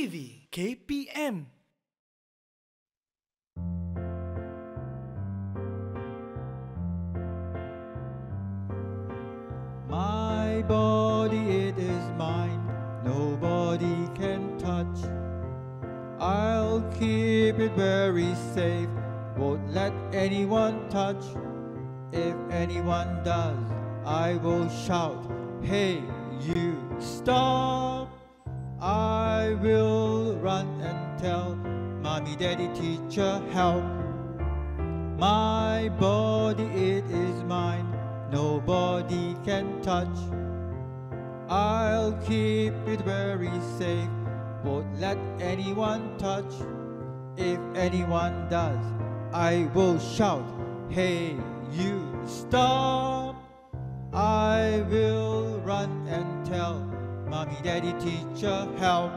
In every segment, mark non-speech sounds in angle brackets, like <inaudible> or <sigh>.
TV KPM. My body, it is mine, nobody can touch. I'll keep it very safe, won't let anyone touch. If anyone does, I will shout, hey, you, stop. I will run and tell Mommy, Daddy, teacher, help My body, it is mine Nobody can touch I'll keep it very safe Won't let anyone touch If anyone does I will shout Hey, you, stop! I will run and tell Mommy, daddy, teacher, help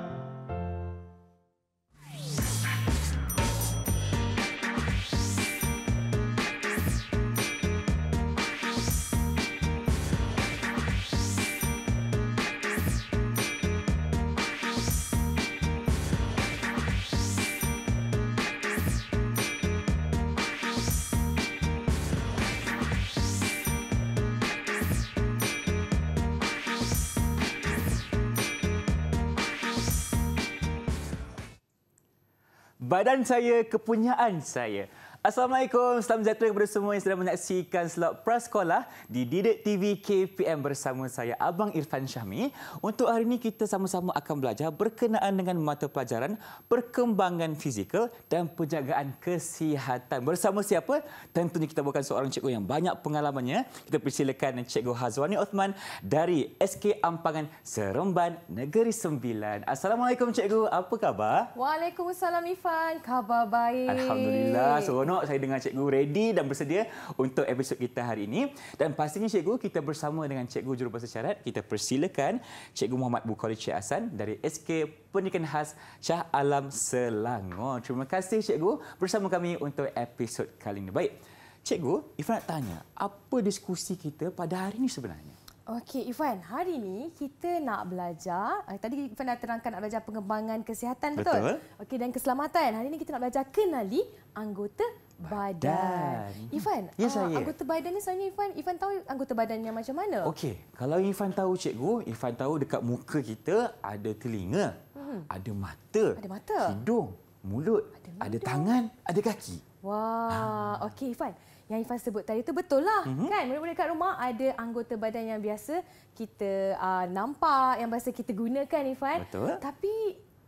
badan saya, kepunyaan saya. Assalamualaikum, salam sejahtera kepada semua yang sedang menyaksikan slot prasekolah di Didik TV KPM bersama saya Abang Irfan Syahmi. Untuk hari ini kita sama-sama akan belajar berkenaan dengan mata pelajaran perkembangan fizikal dan penjagaan kesihatan. Bersama siapa? Tentunya kita bukan seorang cikgu yang banyak pengalamannya. Kita persilakan Cikgu Hazwani Osman dari SK Ampangan Seremban Negeri Sembilan. Assalamualaikum Cikgu, apa khabar? Waalaikumsalam Irfan, khabar baik. Alhamdulillah, seronok seronok saya dengan cikgu ready dan bersedia untuk episod kita hari ini. Dan pastinya cikgu kita bersama dengan cikgu Juru Bahasa syarat. Kita persilakan cikgu Muhammad Bukhari Cik Hassan dari SK Pendidikan Khas Shah Alam Selangor. Terima kasih cikgu bersama kami untuk episod kali ini. Baik, cikgu Ifan nak tanya apa diskusi kita pada hari ini sebenarnya? Okey, Ifan, hari ini kita nak belajar. Eh, tadi Ifan dah terangkan nak belajar pengembangan kesihatan betul. betul? Okey, dan keselamatan. Hari ini kita nak belajar kenali anggota badan. Ifan, ya, uh, saya. anggota badan ni sebenarnya Ifan, Ifan tahu anggota badannya macam mana? Okey, kalau Ifan tahu cikgu, Ifan tahu dekat muka kita ada telinga, hmm. ada mata, ada mata, hidung, mulut, ada, mulut. ada tangan, ada kaki. Wah, ha. okey Ifan. Yang Ifan sebut tadi tu betul lah. Mm -hmm. Kan? Mula-mula kat rumah ada anggota badan yang biasa kita uh, nampak, yang biasa kita gunakan Ifan. Betul. Tapi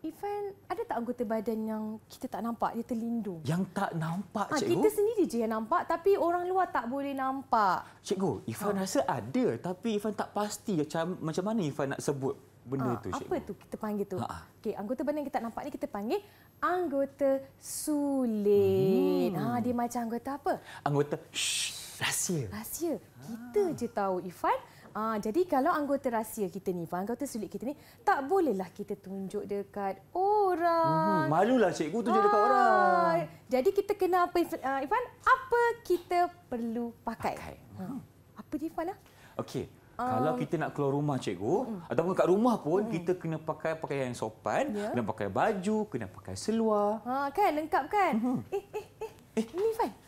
Ifan, ada tak anggota badan yang kita tak nampak, dia terlindung? Yang tak nampak, ha, cikgu? Kita sendiri je yang nampak, tapi orang luar tak boleh nampak. Cikgu, Ifan ha. rasa ada, tapi Ifan tak pasti macam, macam mana Ifan nak sebut benda ha, tu, cikgu. Apa tu kita panggil tu? Ha. Okay, anggota badan yang kita tak nampak ni, kita panggil anggota sulit. Hmm. Ha, dia macam anggota apa? Anggota shh, rahsia. Rahsia. Kita ha. je tahu, Ifan. Ah, jadi kalau anggota rahsia kita ni, anggota sulit kita ni, tak bolehlah kita tunjuk dekat orang. Hmm, malulah cikgu tunjuk ah. dekat orang. Jadi kita kena apa, Ivan? Ah, apa kita perlu pakai? pakai. Hmm. hmm. Apa dia, Ivan? Ah? Okey. Um. Kalau kita nak keluar rumah, cikgu, hmm. ataupun kat rumah pun, hmm. kita kena pakai pakaian yang sopan. Yeah. Kena pakai baju, kena pakai seluar. Ah, kan? Lengkap, kan? Hmm. Eh, eh, eh. Eh, ni Ivan.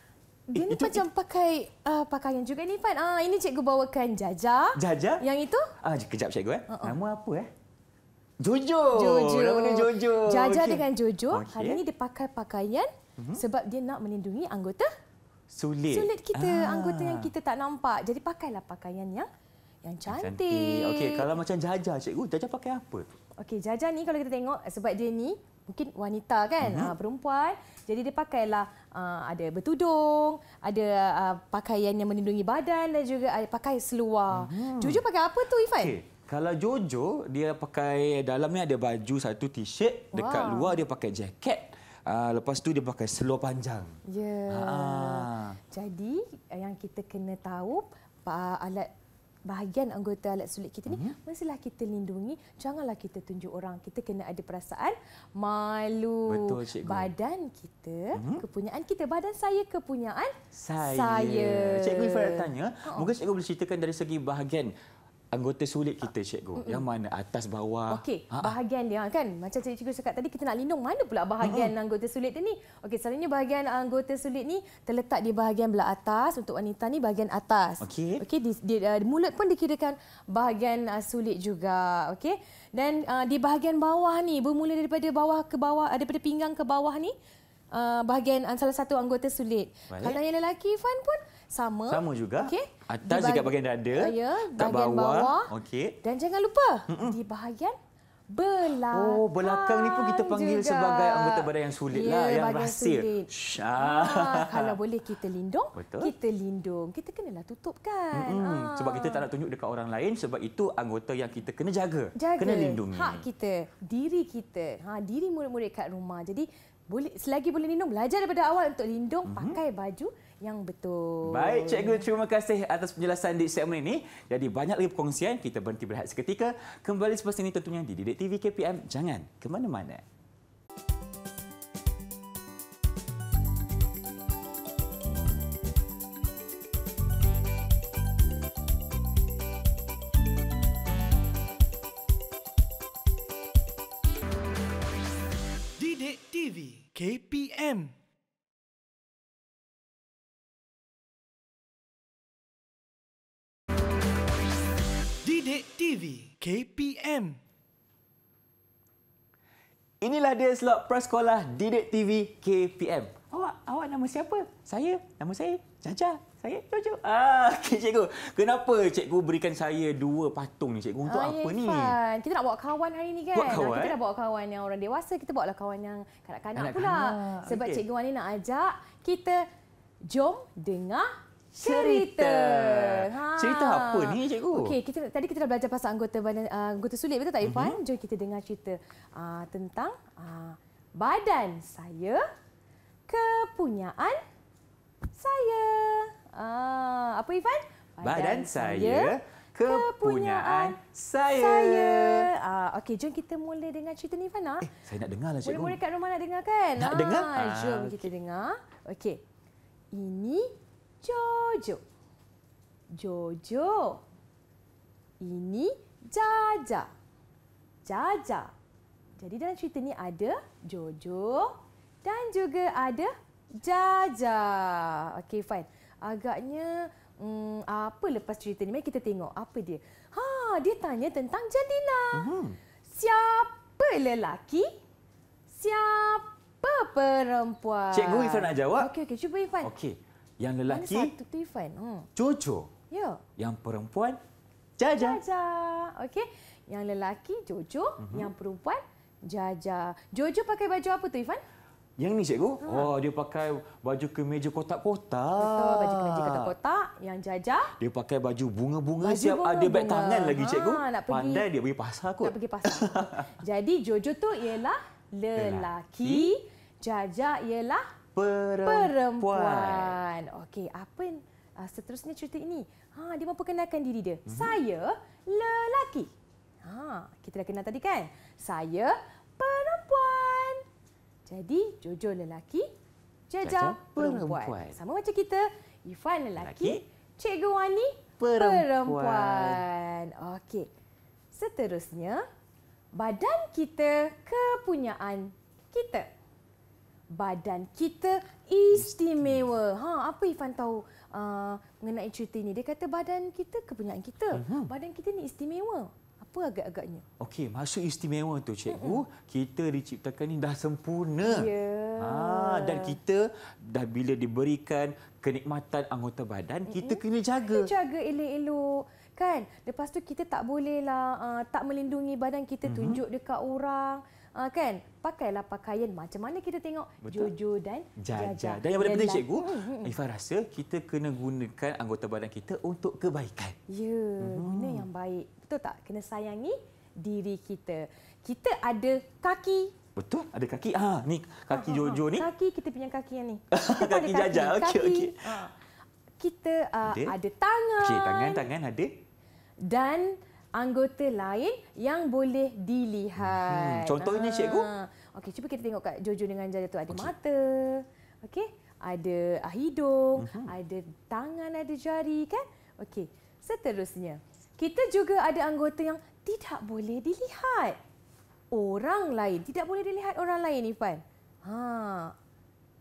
Dia ni eh, itu, macam itu. pakai uh, pakaian juga ni Pan. Ah, ini cikgu bawakan jaja. Jaja? Yang itu? Ah, kejap cikgu eh. Uh-uh. Nama apa eh? Jojo. Jojo. Nama dia Jojo. Jajah okay. dengan Jojo. Okay. Hari ini dia pakai pakaian uh-huh. sebab dia nak melindungi anggota sulit. Sulit kita ah. anggota yang kita tak nampak. Jadi pakailah pakaian yang yang cantik. cantik. Okey, kalau macam jaja, cikgu, jaja pakai apa Okey, Jaja ni kalau kita tengok eh, sebab dia ni mungkin wanita kan, uh-huh. perempuan. Jadi dia pakailah uh, ada bertudung, ada uh, pakaian yang melindungi badan dan juga uh, pakai seluar. Uh-huh. Jojo pakai apa tu Ifan? Okay. Kalau Jojo dia pakai dalam ni ada baju satu t-shirt, dekat wow. luar dia pakai jaket. Uh, lepas tu dia pakai seluar panjang. Ya. Yeah. Jadi yang kita kena tahu alat bahagian anggota alat sulit kita ni hmm. mestilah kita lindungi janganlah kita tunjuk orang kita kena ada perasaan malu Betul, badan kita hmm. kepunyaan kita badan saya kepunyaan saya, saya. cikgu Ifa tanya oh. mungkin cikgu boleh ceritakan dari segi bahagian anggota sulit kita cikgu Mm-mm. yang mana atas bawah okey ha, ha. bahagian dia ha, kan macam cikgu cakap tadi kita nak lindung mana pula bahagian Mm-mm. anggota sulit dia ni okey selalunya bahagian anggota sulit ni terletak di bahagian belakang atas untuk wanita ni bahagian atas okey okey di, di, eh, di mulut pun dikirakan bahagian uh, sulit juga okey dan uh, di bahagian bawah ni bermula daripada bawah ke bawah daripada pinggang ke bawah ni uh, bahagian uh, salah satu anggota sulit Balik. kalau yang lelaki fan pun sama. Sama juga. Okey. Atas ah, di bagi- bagian dada. Ya, bahagian bawah. bawah. Okey. Dan jangan lupa Mm-mm. di bahagian oh, belakang. Oh, belakang ni pun kita panggil juga. sebagai anggota badan yang sulit lah, ya, lah, yang rahsia. Ha, kalau boleh kita lindung, Betul. kita lindung. Kita kenalah tutupkan. Mm-hmm. Ha. Sebab kita tak nak tunjuk dekat orang lain, sebab itu anggota yang kita kena jaga. jaga. Kena lindungi. Hak kita, diri kita. Ha, diri murid-murid kat rumah. Jadi, boleh, selagi boleh lindung, belajar daripada awal untuk lindung, mm-hmm. pakai baju yang betul. Baik, cikgu. Terima kasih atas penjelasan di segmen ini. Jadi, banyak lagi perkongsian. Kita berhenti berehat seketika. Kembali selepas ini tentunya di Didik TV KPM. Jangan ke mana-mana. KPM. Inilah dia slot prasekolah Didik TV KPM. Awak awak nama siapa? Saya. Nama saya Caca. Saya Jojo. Ah, <laughs> okay, cikgu. Kenapa cikgu berikan saya dua patung ni cikgu? Untuk ah, apa ya, ni? Fun. Kita nak bawa kawan hari ni kan? Buat kawan? Kita dah bawa kawan yang orang dewasa, kita bawa lah kawan yang kanak-kanak pula. Sebab okay. cikgu Wan ni nak ajak kita jom dengar cerita. Ha. Cerita apa ni cikgu? Okey, kita tadi kita dah belajar pasal anggota badan uh, ah, anggota sulit betul tak Irfan? Mm-hmm. Jom kita dengar cerita uh, tentang uh, badan saya kepunyaan saya. Ah, uh, apa Irfan? Badan, badan saya, kepunyaan saya. saya. Ah, uh, okey, jom kita mula dengan cerita ni Irfan. Eh, saya nak dengarlah cikgu. Boleh-boleh kat rumah nak dengar kan? Nak ha. dengar? Jom ah, okay. kita dengar. Okey. Ini Jojo. Jojo. Ini Jaja. Jaja. Jadi dalam cerita ni ada Jojo dan juga ada Jaja. Okey, fine. Agaknya Hmm, apa lepas cerita ni? Mari kita tengok apa dia. Ha, dia tanya tentang Jadina. Mm-hmm. Siapa lelaki? Siapa perempuan? Cikgu Ifan nak jawab. Okey, okey. Cuba Ifan. Okey. Yang lelaki satu Hmm. Jojo. Ya. Yang perempuan Jaja. Jaja. Okey. Yang lelaki Jojo, uh-huh. yang perempuan Jaja. Jojo pakai baju apa tu Ivan? Yang ni cikgu? Ha. Oh, dia pakai baju kemeja kotak-kotak. Betul, baju kemeja kotak-kotak. Yang Jaja? Dia pakai baju bunga-bunga baju bunga. ada beg tangan lagi ha, cikgu. Ha, nak pergi. Pandai dia pergi pasar kot. Nak pergi pasar. <laughs> Jadi Jojo tu ialah lelaki. lelaki. Jaja ialah perempuan. perempuan. Okey, apa uh, seterusnya cerita ini? Ha, dia perkenalkan diri dia. Mm-hmm. Saya lelaki. Ha, kita dah kenal tadi kan? Saya perempuan. Jadi Jojo lelaki, Jaja perempuan. perempuan. Sama macam kita, Ifan lelaki, lelaki. Cikgu Wani perempuan. perempuan. Okey. Seterusnya, badan kita kepunyaan kita badan kita istimewa. Ha, apa Ifan tahu uh, mengenai cerita ini? Dia kata badan kita kepunyaan kita. Uh-huh. Badan kita ni istimewa. Apa agak-agaknya? Okey, maksud istimewa tu cikgu, kita diciptakan ini dah sempurna. Ya. Ha, dan kita dah bila diberikan kenikmatan anggota badan, kita uh-huh. kena jaga. Kena jaga elok-elok kan. Lepas tu kita tak bolehlah uh, tak melindungi badan kita uh-huh. tunjuk dekat orang. Ha, kan? Pakailah pakaian macam mana kita tengok jujur dan jaja. Dan yang paling penting cikgu, hmm, hmm, hmm. Ifah rasa kita kena gunakan anggota badan kita untuk kebaikan. Ya, hmm. guna yang baik. Betul tak? Kena sayangi diri kita. Kita ada kaki. Betul? Ada kaki. Ah, ha, ni kaki ha, ha, Jojo ni. Kaki kita punya kaki yang ni. <laughs> Kita kaki jaja. Okey okey. Ha. Kita uh, ada tangan. Okey, tangan-tangan ada. Dan anggota lain yang boleh dilihat. Hmm, contohnya ha. cikgu. Okey, cuba kita tengok kat Jojo dengan Jaja tu ada okay. mata. Okey, ada hidung, uh-huh. Mhm. ada tangan, ada jari kan? Okey. Seterusnya, kita juga ada anggota yang tidak boleh dilihat. Orang lain tidak boleh dilihat orang lain Ifan. Ha.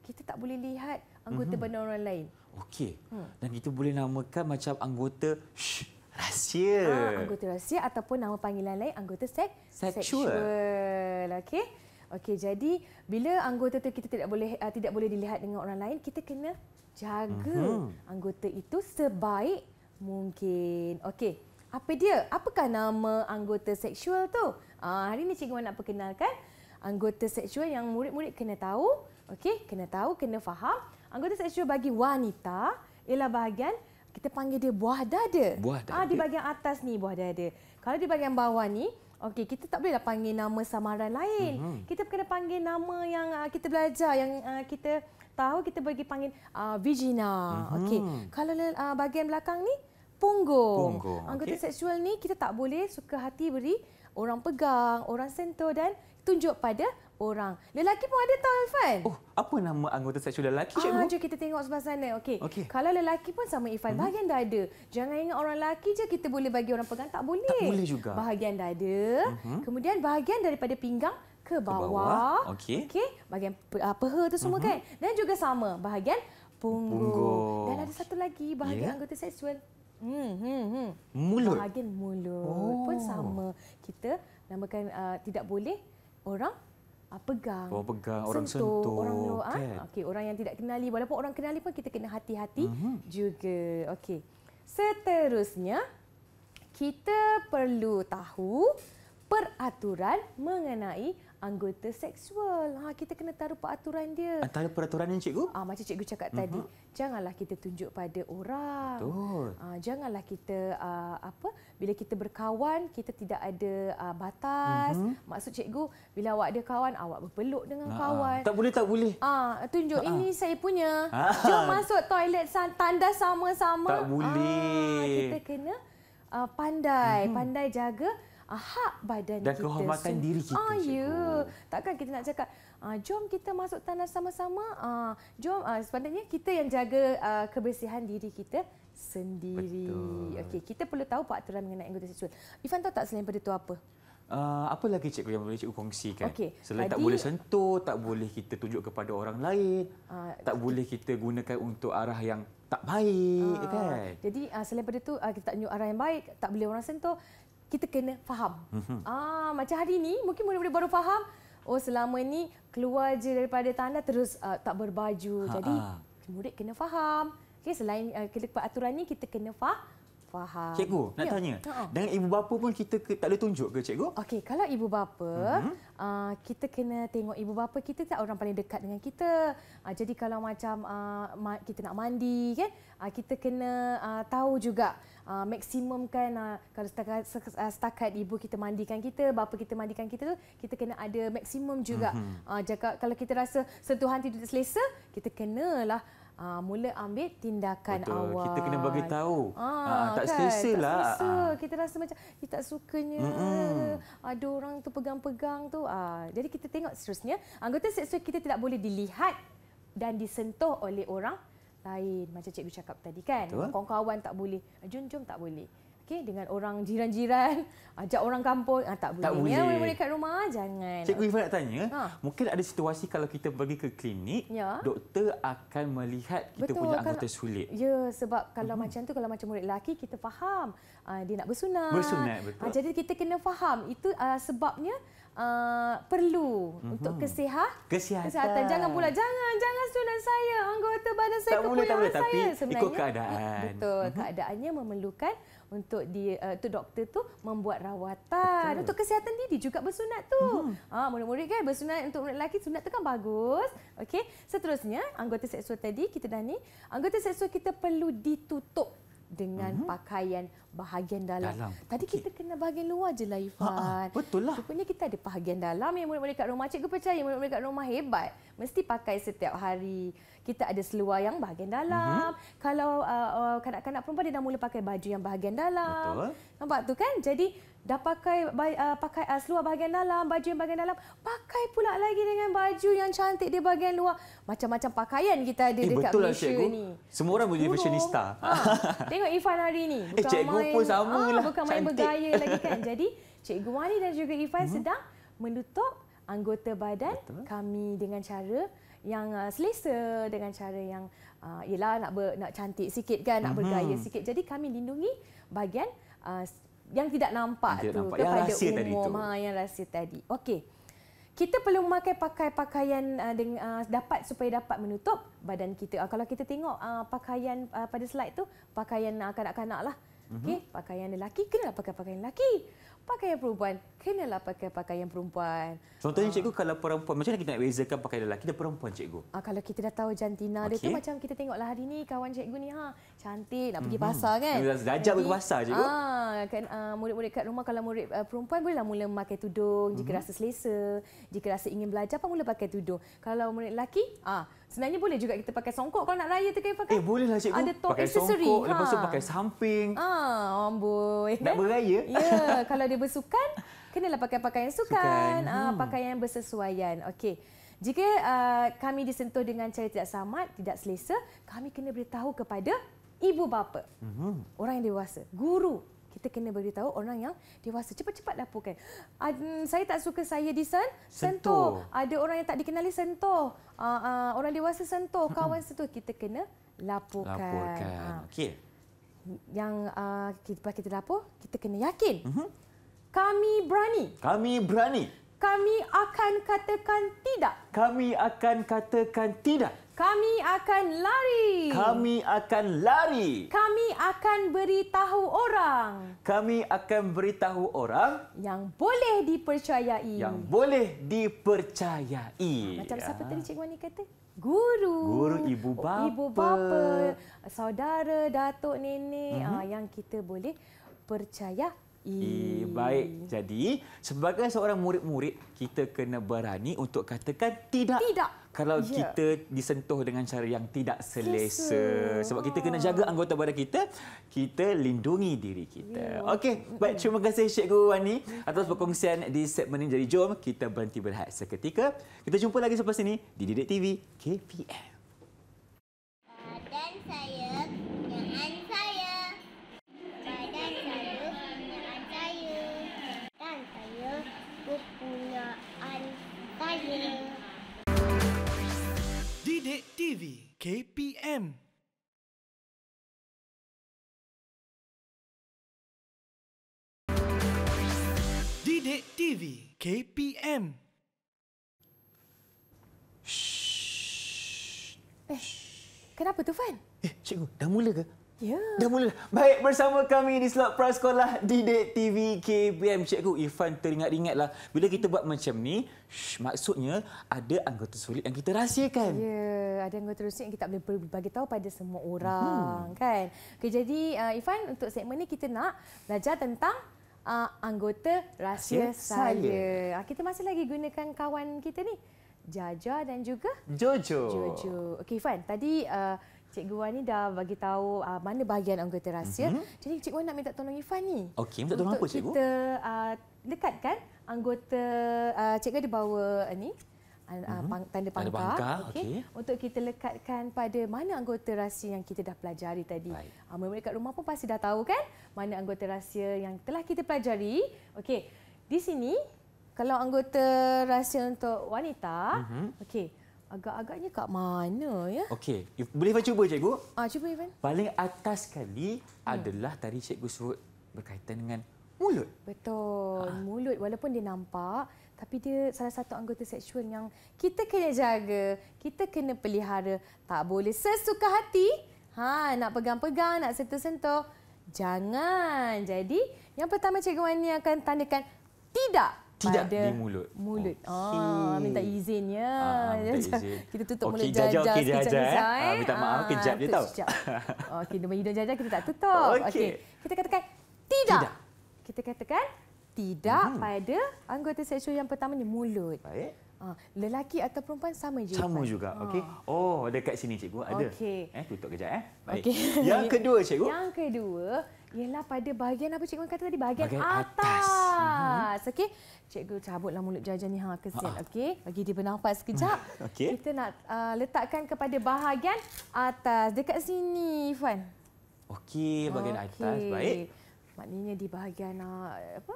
Kita tak boleh lihat anggota uh-huh. benda orang lain. Okey. Hmm. Dan kita boleh namakan macam anggota shh, rahsia. Ah, anggota rahsia ataupun nama panggilan lain anggota sek seksual. Okey. Okey, jadi bila anggota tu kita tidak boleh uh, tidak boleh dilihat dengan orang lain, kita kena jaga uh-huh. anggota itu sebaik mungkin. Okey. Apa dia? Apakah nama anggota seksual tu? Ah, hari ni cikgu nak perkenalkan anggota seksual yang murid-murid kena tahu. Okey, kena tahu, kena faham. Anggota seksual bagi wanita ialah bahagian kita panggil dia buah dada. Buah dada. Ah di bahagian atas ni buah dada. Kalau di bahagian bawah ni Okey, kita tak bolehlah panggil nama samaran lain. Mm-hmm. Kita kena panggil nama yang uh, kita belajar, yang uh, kita tahu kita bagi panggil uh, ah, vagina. Mm-hmm. Okey. Kalau uh, bahagian belakang ni punggung. punggung. Anggota okay. seksual ni kita tak boleh suka hati beri orang pegang, orang sentuh dan tunjuk pada orang. Lelaki pun ada tau Irfan. Oh, apa nama anggota seksual lelaki ah, Cikgu? Ah, jom kita tengok sebelah sana. Okey. Okay. Kalau lelaki pun sama Irfan, hmm. bahagian dah ada. Jangan ingat orang lelaki je kita boleh bagi orang pegang. Tak boleh. Tak boleh juga. Bahagian dah ada. Hmm. Kemudian bahagian daripada pinggang ke bawah. Ke bawah. Okey. Okay. Bahagian apa ah, peha tu semua hmm. kan. Dan juga sama bahagian punggung. Dan ada satu lagi bahagian yeah. anggota seksual. Hmm, hmm, hmm. Mulut. Bahagian mulut oh. pun sama. Kita namakan uh, tidak boleh orang uh, pegang, orang pegang sentuh, orang sentuh ah, orang kan? ah? okey orang yang tidak kenali walaupun orang kenali pun kita kena hati-hati uh-huh. juga okay. seterusnya kita perlu tahu peraturan mengenai anggota seksual. Ha, kita kena taruh peraturan dia. Ah, taruh peraturan yang cikgu? ha, macam cikgu cakap uh-huh. tadi, mhm. janganlah kita tunjuk pada orang. Betul. ha, janganlah kita uh, apa? Bila kita berkawan, kita tidak ada uh, batas. Uh-huh. Maksud cikgu, bila awak ada kawan, awak berpeluk dengan uh-huh. kawan. Tak boleh, tak boleh. ha, tunjuk uh-huh. ini saya punya. Uh-huh. Jom masuk toilet tanda sama-sama. Tak boleh. Ha, kita kena uh, pandai, uh-huh. pandai jaga uh, hak badan dan kita. Dan kehormatan so, diri kita. Ah, ya. Takkan kita nak cakap, uh, jom kita masuk tanah sama-sama. Uh, jom, uh, sebenarnya kita yang jaga uh, kebersihan diri kita sendiri. Okey, kita perlu tahu peraturan mengenai anggota seksual. Ifan tahu tak selain daripada itu apa? Uh, apa lagi cikgu yang boleh cikgu kongsikan? Okay. Selain Tadi, tak boleh sentuh, tak boleh kita tunjuk kepada orang lain, uh, tak boleh kita gunakan untuk arah yang tak baik, uh, kan? Jadi uh, selain daripada itu, uh, kita tak tunjuk arah yang baik, tak boleh orang sentuh, kita kena faham. Uh-huh. Ah macam hari ni mungkin mula-mula baru faham oh selama ni keluar je daripada tanda terus uh, tak berbaju. Ha-ha. Jadi ha. murid kena faham. Okey selain uh, kita buat aturan ni kita kena faham faham. Cikgu, nak ya. tanya. Ha, ha. Dengan ibu bapa pun kita ke, tak boleh tunjuk ke cikgu? Okey, kalau ibu bapa, uh-huh. uh, kita kena tengok ibu bapa kita tak orang paling dekat dengan kita. Uh, jadi kalau macam uh, kita nak mandi kan, uh, kita kena uh, tahu juga uh, kan uh, kalau setakat, setakat ibu kita mandikan kita, bapa kita mandikan kita tu, kita kena ada maksimum juga. Uh-huh. Mhm. Uh, jaga kalau kita rasa sentuhan tidak selesa, kita kenalah lah Uh, mula ambil tindakan Betul. awal. Kita kena bagi tahu. Ah, ah, tak kan? selesa lah. Tak selesa. Ah. Kita rasa macam kita tak sukanya. Mm-hmm. Ada orang tu pegang-pegang tu. Ah, jadi kita tengok seterusnya. Anggota seksual kita tidak boleh dilihat dan disentuh oleh orang lain. Macam cikgu cakap tadi kan. Betul. Kawan-kawan tak boleh. Jom-jom tak boleh okay, dengan orang jiran-jiran, <laughs> ajak orang kampung, ah, tak boleh. Tak boleh. Ya, boleh dekat rumah, jangan. Cikgu Ifah nak tanya, ha. mungkin ada situasi kalau kita pergi ke klinik, ya. doktor akan melihat kita Betul, punya anggota kalau, sulit. Ya, sebab kalau uh macam tu, kalau macam murid lelaki, kita faham. Uh, dia nak bersunat. Bersunat, betul. Uh, jadi kita kena faham. Itu uh, sebabnya uh, perlu mm-hmm. untuk kesihat. Kesihatan. kesihatan. Jangan pula, jangan, jangan sunat saya. Anggota badan saya, tak kepulauan boleh, tak boleh. saya. Tapi sebenarnya, ikut keadaan. Betul, mm-hmm. keadaannya memerlukan untuk di uh, tu doktor tu membuat rawatan Betul. untuk kesihatan dia juga bersunat tu. Ah uh ha, murid-murid kan bersunat untuk murid lelaki sunat tu kan bagus. Okey. Seterusnya anggota seksual tadi kita dah ni anggota seksual kita perlu ditutup dengan uh pakaian bahagian dalam. dalam. Tadi okay. kita kena bahagian luar je lah Ifan. Ha, ha, betul lah. Rupanya kita ada bahagian dalam yang murid-murid kat rumah. Cikgu percaya murid-murid kat rumah hebat. Mesti pakai setiap hari kita ada seluar yang bahagian dalam. Mm-hmm. Kalau uh, uh, kanak-kanak perempuan dia dah mula pakai baju yang bahagian dalam. Betul. Nampak tu kan? Jadi dah pakai uh, pakai uh, seluar bahagian dalam, baju yang bahagian dalam, pakai pula lagi dengan baju yang cantik di bahagian luar. Macam-macam pakaian kita ada eh, dekat betul lah, cikgu. ni. Semua orang boleh fashionista. Ha. Tengok Ifan hari ni. Eh, bukan eh, cikgu main, pun sama ah, lah. Bukan cantik. bergaya lagi kan. <laughs> Jadi cikgu Wani dan juga Ifan mm-hmm. sedang menutup anggota badan betul. kami dengan cara yang uh, selesa dengan cara yang uh, ialah nak ber, nak cantik sikit kan nak uh-huh. bergaya sikit jadi kami lindungi bahagian uh, yang tidak nampak tidak tu nampak. kepada yang umum tadi tu. ha yang rahsia tadi okey kita perlu memakai pakai pakaian uh, dengan uh, dapat supaya dapat menutup badan kita uh, kalau kita tengok uh, pakaian uh, pada slide tu pakaian uh, kanak-kanak lah. Mhm. Okey, pakaian lelaki kena pakai pakaian lelaki. Pakaian perempuan Kena lah pakai pakaian perempuan. Contohnya uh, cikgu kalau perempuan macam mana kita nak bezakan pakaian lelaki dan perempuan cikgu? uh, kalau kita dah tahu jantina okay. dia tu macam kita tengoklah hari ni kawan cikgu ni ha cantik nak pergi mm-hmm. pasar kan. Dajak pergi pasar cikgu. Ah uh, kan uh, murid-murid kat rumah kalau murid uh, perempuan bolehlah mula memakai tudung jika mm-hmm. rasa selesa, jika rasa ingin belajar pun mula pakai tudung. Kalau murid lelaki ah uh, Sebenarnya boleh juga kita pakai songkok kalau nak raya tu kan pakai. Eh boleh lah cikgu. Ada top pakai accessory. Songkok, ha. Lepas tu pakai samping. Ah, amboi. Nak beraya? Ya, yeah. kalau dia bersukan <laughs> kenalah pakai pakaian sukan, sukan. Uh, pakaian yang bersesuaian. Okey. Jika uh, kami disentuh dengan cara tidak selamat, tidak selesa, kami kena beritahu kepada ibu bapa. hmm Orang yang dewasa, guru. Kita kena beritahu orang yang dewasa. Cepat-cepat laporkan. Um, saya tak suka saya disen, sentuh. sentuh. Ada orang yang tak dikenali sentuh. Uh, uh, orang dewasa sentuh, hmm. kawan sentuh. Kita kena lapukan. Laporkan. Uh. Okey. Yang uh, kita kita lapuk, kita kena yakin. Mm-hmm. Kami berani. Kami berani. Kami akan katakan tidak. Kami akan katakan tidak. Kami akan lari. Kami akan lari. Kami akan beritahu orang. Kami akan beritahu orang yang boleh dipercayai. Yang boleh dipercayai. Macam ya. siapa tadi Cik Wani kata? Guru. Guru oh, ibu bapa. Ibu bapa, saudara, datuk, nenek, uh-huh. yang kita boleh percaya. E, baik jadi sebagai seorang murid-murid kita kena berani untuk katakan tidak. Tidak. Kalau ya. kita disentuh dengan cara yang tidak selesa. Yes, Sebab kita kena jaga anggota badan kita, kita lindungi diri kita. Ya. Okey, baik terima kasih Cikgu Wani atas perkongsian di segmen ini. Jadi jom kita berhenti berehat seketika. Kita jumpa lagi selepas ini di Didik TV KPM. mula ke? Ya. Yeah. Dah mula. Baik bersama kami di slot prasekolah di Dek TV KBM. Cikgu Ifan teringat-ingatlah bila kita buat macam ni, shh, maksudnya ada anggota sulit yang kita rahsiakan. Ya, yeah, ada anggota sulit yang kita tak boleh bagi tahu pada semua mhm. orang, hmm. kan? Okay, jadi uh, Ifan untuk segmen ni kita nak belajar tentang uh, anggota rahsia saya. saya. Ah, kita masih lagi gunakan kawan kita ni. Jaja dan juga Jojo. Jojo. Okey Ifan, tadi uh, Cikgu Wan ni dah bagi tahu uh, mana bahagian anggota rahsia. Mm-hmm. Jadi Cikgu Wan nak minta tolong Ifan ni. Okey, minta tolong apa Cikgu? Kita uh, dekatkan anggota uh, Cikgu ada bawa uh, ni. Uh, pang, tanda pangkar okay. okay. untuk kita lekatkan pada mana anggota rahsia yang kita dah pelajari tadi. Uh, mereka dekat rumah pun pasti dah tahu kan mana anggota rahsia yang telah kita pelajari. Okey, di sini kalau anggota rahsia untuk wanita, uh-huh. okey, Agak-agaknya kat mana ya? Okey, boleh Ivan cuba cikgu? Ah, cuba Ivan. Paling atas sekali hmm. adalah tadi cikgu suruh berkaitan dengan mulut. Betul. Ha. Mulut walaupun dia nampak tapi dia salah satu anggota seksual yang kita kena jaga, kita kena pelihara. Tak boleh sesuka hati. Ha, nak pegang-pegang, nak sentuh-sentuh. Jangan. Jadi, yang pertama cikgu Wan ni akan tandakan tidak tidak di mulut. Mulut. Okay. Oh. Ah, minta ah, izin ya. Ah, kita tutup okay, mulut jajah okay, sekejap jaja, ni. Eh. Ah, eh. minta maaf ah, kejap je tau. Okey, nombor hidung jajah kita tak tutup. Okey. Okay. Kita katakan tidak. tidak. Kita katakan tidak hmm. pada anggota seksual yang pertama pertamanya mulut. Baik. Ah, lelaki atau perempuan sama juga. Sama depan. juga. okay. Ah. Oh. ada dekat sini cikgu ada. Okay. Eh, tutup kejap eh. Baik. Okay. Yang kedua cikgu. <laughs> Yang kedua, ialah pada bahagian apa cikgu kata tadi bahagian, bahagian atas, atas. Mhm. Mhm. okey cikgu cabutlah mulut jajan ni ha kesian ha. okey bagi dia bernafas sekejap <laughs> okay. kita nak uh, letakkan kepada bahagian atas dekat sini Ifan okey bahagian okay. atas baik maknanya di bahagian uh, apa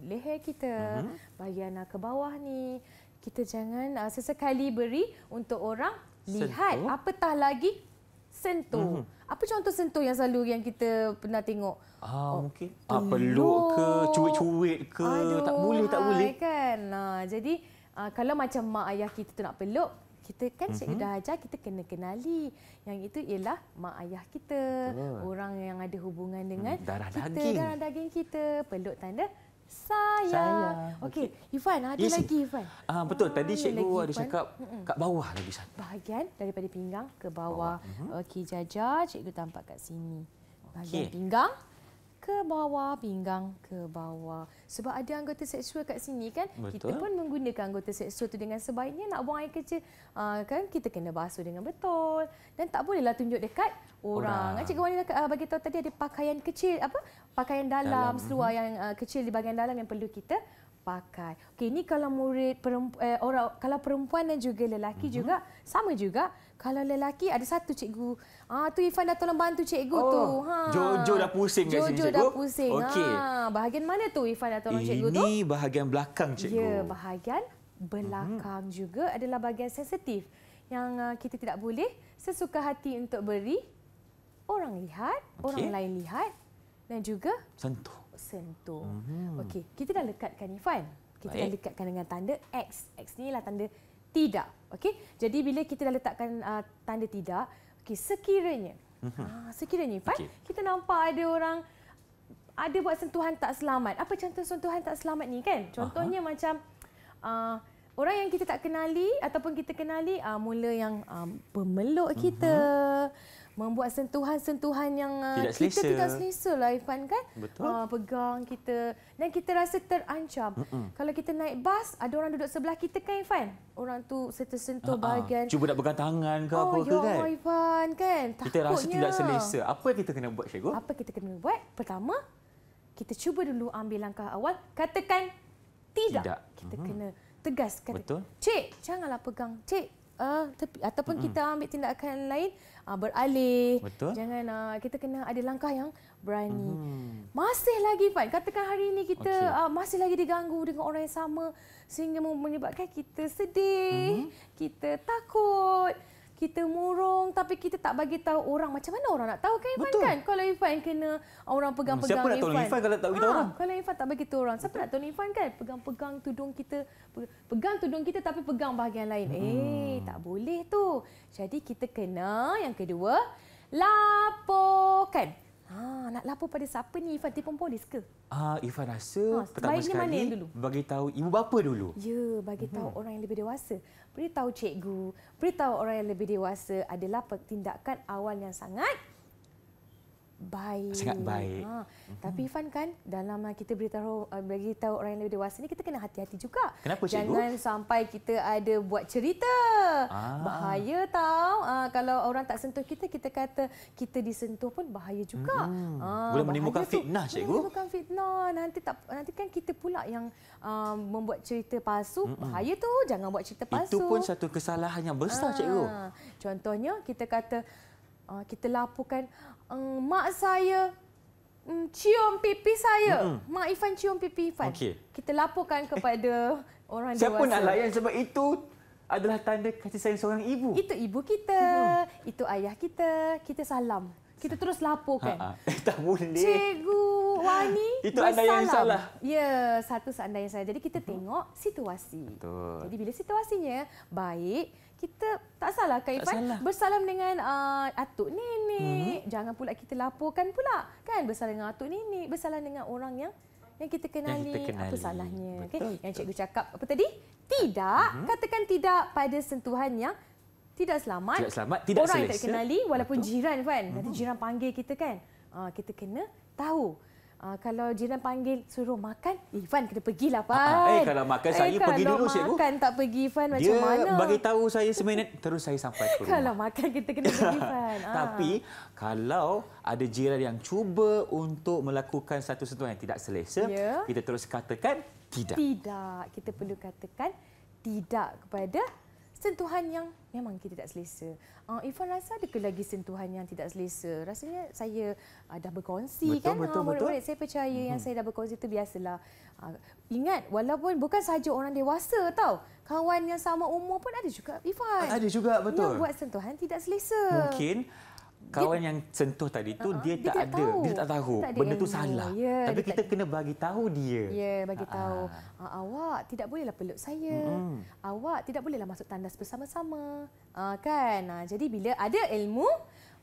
leher kita uh-huh. bahagian uh, ke bawah ni kita jangan uh, sesekali beri untuk orang Sentuh. lihat apatah lagi sentuh. Mm-hmm. Apa contoh sentuh yang selalu yang kita pernah tengok? Ah oh, mungkin ah, peluk ke, cuit-cuit ke, Aduh, tak boleh tak boleh. kan. Nah, ha, jadi uh, kalau macam mak ayah kita tu nak peluk, kita kan mm-hmm. cikgu dah ajar kita kena kenali yang itu ialah mak ayah kita, yeah. orang yang ada hubungan dengan mm, darah kita, daging. darah daging kita, peluk tanda saya. Okey, Ifan, ada yes. lagi Ifan. Ah uh, betul, ah, tadi ah, cikgu ada cakap Mm-mm. kat bawah lagi satu. Bahagian daripada pinggang ke bawah. bawah. Mm-hmm. Okey, jajah cikgu tampak kat sini. Bahagian okay. pinggang ke bawah pinggang ke bawah sebab ada anggota seksual kat sini kan betul. kita pun menggunakan anggota seksual tu dengan sebaiknya nak buang air kecil uh, kan kita kena basuh dengan betul dan tak bolehlah tunjuk dekat orang kan cikgu wanita uh, ah, bagi tahu tadi ada pakaian kecil apa pakaian dalam, dalam. seluar mhm. yang uh, kecil di bahagian dalam yang perlu kita pakai. Okey, ini kalau murid perempuan eh, orang kalau perempuan dan juga lelaki mm-hmm. juga sama juga. Kalau lelaki ada satu cikgu. Ah tu Ifan dah tolong bantu cikgu oh, tu. Ha. Jojo dah pusing kat sini cikgu. Jojo dah pusing. Okay. Ha, ah, bahagian mana tu Ifan dah tolong Ini cikgu tu? Ini bahagian belakang cikgu. Ya, bahagian belakang mm-hmm. juga adalah bahagian sensitif yang uh, kita tidak boleh sesuka hati untuk beri orang lihat, okay. orang lain lihat dan juga sentuh sentuh. Mm-hmm. Okey, kita dah lekatkan ni Fan. Kita Baik. dah lekatkan dengan tanda X. X ni lah tanda tidak. Okey. Jadi bila kita dah letakkan uh, tanda tidak, okey sekiranya. Mm-hmm. Ah, sekiranya Fan, okay. kita nampak ada orang ada buat sentuhan tak selamat. Apa contoh sentuhan tak selamat ni kan? Contohnya Aha. macam uh, orang yang kita tak kenali ataupun kita kenali uh, mula yang um, pemeluk kita. Mm-hmm membuat sentuhan-sentuhan yang uh, tidak selesa. kita tidak selesa lah Ifan kan. Betul. Ha, pegang kita dan kita rasa terancam. Mm -mm. Kalau kita naik bas, ada orang duduk sebelah kita kan Ifan? Orang tu tersentuh ha ah, ah. -ha. bahagian. Cuba nak pegang tangan ke oh, apa ke ya kan? Oh Ifan kan? Takutnya. Kita rasa tidak selesa. Apa yang kita kena buat Cikgu? Apa kita kena buat? Pertama, kita cuba dulu ambil langkah awal. Katakan tidak. tidak. Kita mm -hmm. kena tegas. Kata, Betul. Cik, janganlah pegang. Cik, uh, ah, tepi ataupun mm kita ambil tindakan lain uh, beralih Betul. jangan uh, kita kena ada langkah yang berani mm masih lagi Pak, katakan hari ini kita okay. uh, masih lagi diganggu dengan orang yang sama sehingga menyebabkan kita sedih mm-hmm. kita takut kita murung tapi kita tak bagi tahu orang macam mana orang nak tahu kan Irfan kan kalau Irfan kena orang hmm, pegang-pegang Siapa Irfan. nak tolong Irfan kalau tak bagi tahu ha, orang? Kalau Irfan tak bagi tahu orang, siapa Betul. nak tolong Irfan kan pegang-pegang tudung kita pegang tudung kita tapi pegang bahagian lain. Eh, hmm. Eh, tak boleh tu. Jadi kita kena yang kedua laporkan. Ah, nak lapor pada siapa ni Ifan telefon polis ke? Ah, uh, Ifan rasa ha, pertama sekali mana yang dulu? bagi tahu ibu bapa dulu. Ya, bagi tahu hmm. orang yang lebih dewasa. Beritahu cikgu, beritahu orang yang lebih dewasa adalah tindakan awal yang sangat baik sangat baik ha. mm-hmm. tapi fan kan dalam ah, kita beritahu ah, bagi tahu orang yang lebih dewasa ni kita kena hati-hati juga kenapa cikgu jangan sampai kita ada buat cerita ah. bahaya tau ha. kalau orang tak sentuh kita kita kata kita disentuh pun bahaya juga mm-hmm. ha. boleh menimbulkan fitnah hmm, cikgu menimbulkan fitnah nanti tak nanti kan kita pula yang um, membuat cerita palsu mm-hmm. bahaya tu jangan buat cerita palsu itu pun satu kesalahan yang besar ha. cikgu contohnya kita kata uh, kita laporkan um, mak saya um, cium pipi saya. Mm-hmm. Mak Ifan cium pipi Ifan. Okay. Kita laporkan kepada eh. <laughs> orang Siapa dewasa. Siapa nak layan sebab itu adalah tanda kasih sayang seorang ibu. Itu ibu kita, mm-hmm. itu ayah kita, kita salam kita terus lapor kan. Ha, ha. <laughs> Eh, tak boleh. Cikgu Wani Itu anda yang salah. Ya, satu seandainya. salah. Jadi kita mhm. tengok situasi. Betul. Jadi bila situasinya baik, kita tak salah kan Ipan? Bersalam dengan uh, atuk nenek. Hmm. Jangan pula kita laporkan pula. Kan bersalam dengan atuk nenek. Bersalam dengan orang yang yang kita kenali, yang kita kenali. apa salahnya. Betul, okay? Yang cikgu cakap apa tadi? Tidak. Hmm. Katakan tidak pada sentuhan yang tidak selamat. Tidak selamat, tidak Orang selesa. yang tak kenali walaupun Betul. jiran kan. Mhm. Nanti hmm. jiran panggil kita kan. Uh, kita kena tahu. Uh, kalau jiran panggil suruh makan, Ivan kena pergilah Pak. Ah, eh kalau makan saya eh, pergi kalau dulu Cikgu. Makan tak pergi Ivan macam Dia mana? Dia bagi tahu saya seminit terus saya sampai ke rumah. kalau makan kita kena pergi <laughs> Ivan. Tapi kalau ada jiran yang cuba untuk melakukan satu sentuhan yang tidak selesa, ya. kita terus katakan tidak. Tidak. Kita perlu katakan tidak kepada sentuhan yang memang kita tidak selesa. Uh, Irfan rasa ada ke lagi sentuhan yang tidak selesa? Rasanya saya uh, dah berkongsi betul, kan. Betul, ha, betul, betul. Saya percaya mm-hmm. yang saya dah berkongsi itu biasalah. Uh, ingat walaupun bukan sahaja orang dewasa tau. Kawan yang sama umur pun ada juga Irfan. Ada juga betul. Yang buat sentuhan tidak selesa. Mungkin kawan dia, yang sentuh tadi tu uh, dia, dia tak dia ada tahu. dia tak tahu tak benda tu salah ya, tapi kita kena bagi tahu dia ya bagi uh-huh. tahu uh, awak tidak bolehlah peluk saya uh-huh. awak tidak bolehlah masuk tandas bersama-sama uh, kan uh, jadi bila ada ilmu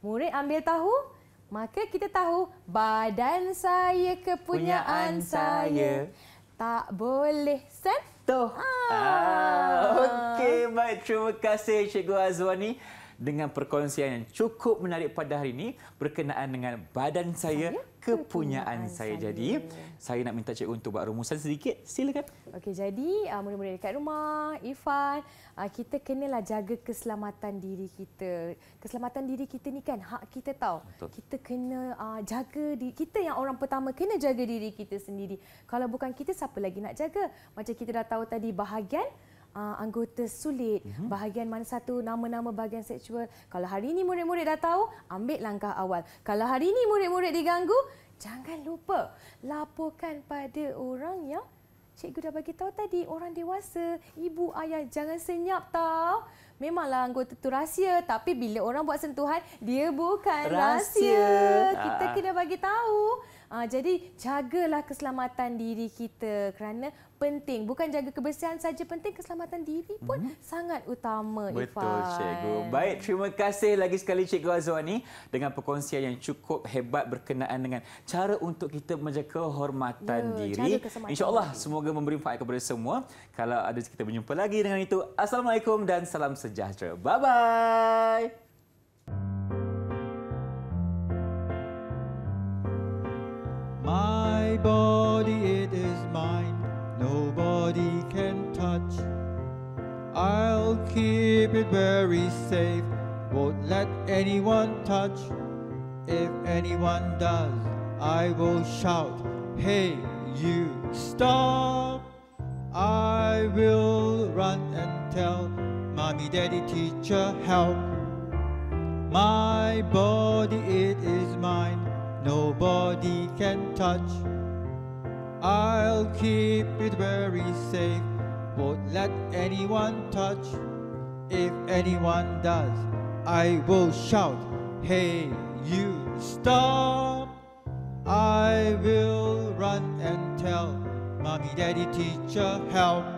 murid ambil tahu maka kita tahu badan saya kepunyaan Punyaan saya tak boleh sentuh ah, ah. okey baik terima kasih cikgu Azwani dengan perkongsian yang cukup menarik pada hari ini berkenaan dengan badan saya, saya kepunyaan, kepunyaan saya. saya. Jadi, saya nak minta cikgu untuk buat rumusan sedikit. Silakan. Okey, jadi uh, mula-mula dekat rumah, Ifan, uh, ah, kita kenalah jaga keselamatan diri kita. Keselamatan diri kita ni kan hak kita tahu. Betul. Kita kena uh, jaga diri. Kita yang orang pertama kena jaga diri kita sendiri. Kalau bukan kita, siapa lagi nak jaga? Macam kita dah tahu tadi bahagian uh, anggota sulit, mm-hmm. bahagian mana satu, nama-nama bahagian seksual. Kalau hari ini murid-murid dah tahu, ambil langkah awal. Kalau hari ini murid-murid diganggu, jangan lupa laporkan pada orang yang cikgu dah bagi tahu tadi, orang dewasa, ibu, ayah, jangan senyap tau. Memanglah anggota tu rahsia tapi bila orang buat sentuhan dia bukan rahsia. rahsia. Kita ah. kena bagi tahu. Uh, jadi jagalah keselamatan diri kita kerana penting bukan jaga kebersihan saja penting keselamatan diri pun mm-hmm. sangat utama Betul Ifan. cikgu. Baik terima kasih lagi sekali cikgu Azwani dengan perkongsian yang cukup hebat berkenaan dengan cara untuk kita menjaga kehormatan yeah, diri. Insyaallah semoga memberi faedah kepada semua. Kalau ada kita berjumpa lagi dengan itu. Assalamualaikum dan salam sejahtera. Bye bye. My body, it is mine, nobody can touch. I'll keep it very safe, won't let anyone touch. If anyone does, I will shout, hey, you stop. I will run and tell mommy, daddy, teacher, help. My body, it is mine nobody can touch. I'll keep it very safe, won't let anyone touch. If anyone does, I will shout, hey, you stop. I will run and tell mommy, daddy, teacher, help.